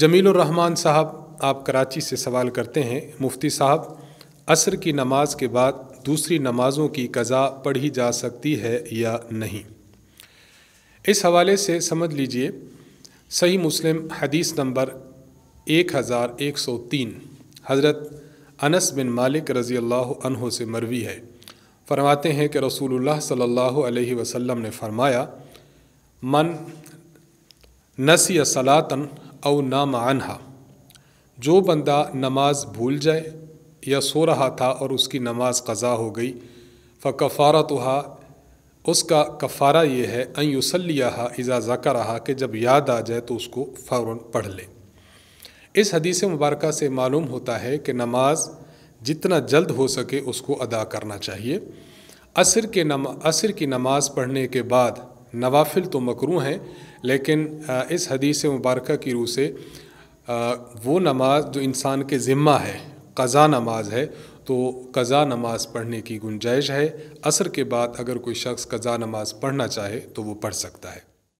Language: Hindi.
जमील रहमान साहब आप कराची से सवाल करते हैं मुफ्ती साहब असर की नमाज के बाद दूसरी नमाज़ों की कज़ा पढ़ी जा सकती है या नहीं इस हवाले से समझ लीजिए सही मुस्लिम हदीस नंबर 1103 हज़रत अनस बिन मालिक रज़ी अल्लाह से मरवी है फरमाते हैं कि रसूलुल्लाह सल्लल्लाहु अलैहि वसल्लम ने फरमाया मन नसी सलातन अव नाम अनहा जो बंदा नमाज भूल जाए या सो रहा था और उसकी नमाज कज़ा हो गई फ़कफ़ारा तो उसका कफ़ारा ये है अं युसलिया इजाज़ा ज़ाकर रहा कि जब याद आ जाए तो उसको फ़ौर पढ़ ले इस हदीस मुबारक से मालूम होता है कि नमाज जितना जल्द हो सके उसको अदा करना चाहिए असर के नमा असर की नमाज़ पढ़ने के बाद नवाफिल तो मकरू हैं लेकिन इस हदीस मुबारक की रूह से वो नमाज जो इंसान के ज़िम्मा है कज़ा नमाज है तो कज़ा नमाज पढ़ने की गुंजाइश है असर के बाद अगर कोई शख्स कज़ा नमाज पढ़ना चाहे तो वो पढ़ सकता है